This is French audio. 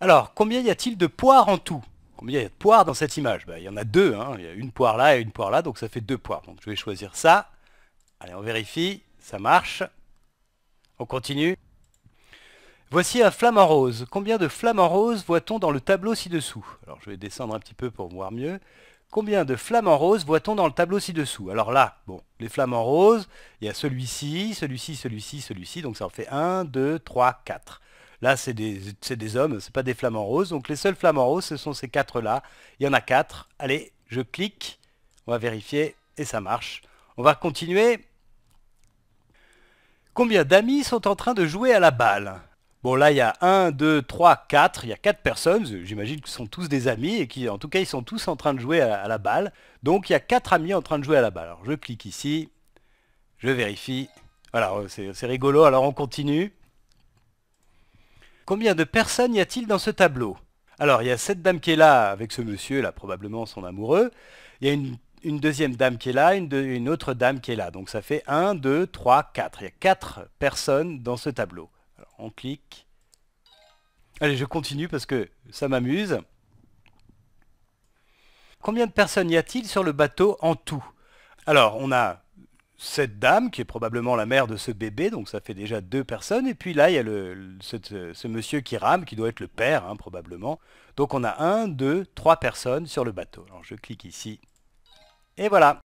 Alors, combien y a-t-il de poires en tout Combien y a de poires dans cette image ben, Il y en a deux, hein. il y a une poire là et une poire là, donc ça fait deux poires. Donc je vais choisir ça. Allez, on vérifie, ça marche. On continue. Voici un flamant rose. Combien de flamants roses voit-on dans le tableau ci-dessous Alors je vais descendre un petit peu pour voir mieux. Combien de flamants roses voit-on dans le tableau ci-dessous Alors là, bon, les flamants roses, il y a celui-ci, celui-ci, celui-ci, celui-ci, donc ça en fait 1, 2, 3, 4. Là, c'est des, des hommes, c'est pas des flamants roses. Donc les seuls flamants roses, ce sont ces quatre-là. Il y en a quatre. Allez, je clique. On va vérifier et ça marche. On va continuer. Combien d'amis sont en train de jouer à la balle Bon là il y a 1, 2, 3, 4, il y a quatre personnes, j'imagine qu'ils sont tous des amis et qui en tout cas ils sont tous en train de jouer à, la balle. Donc il y a quatre amis en train de jouer à la balle. Alors je clique ici, je vérifie. Voilà, euh, c'est rigolo, alors on continue. Combien de personnes y a-t-il dans ce tableau Alors, il y a cette dame qui est là, avec ce monsieur, là, probablement son amoureux. Il y a une, deuxième dame qui est là, une, une, autre dame qui est là. Donc ça fait 1, 2, 3, 4. Il y a 4 personnes dans ce tableau. Alors, on clique. Allez, je continue parce que ça m'amuse. Combien de personnes y a-t-il sur le bateau en tout Alors, on a cette dame, qui est probablement la mère de ce bébé, donc ça fait déjà deux personnes. Et puis là, il y a le, ce, monsieur qui rame, qui doit être le père, hein, probablement. Donc on a un, deux, trois personnes sur le bateau. Alors je clique ici. Et voilà.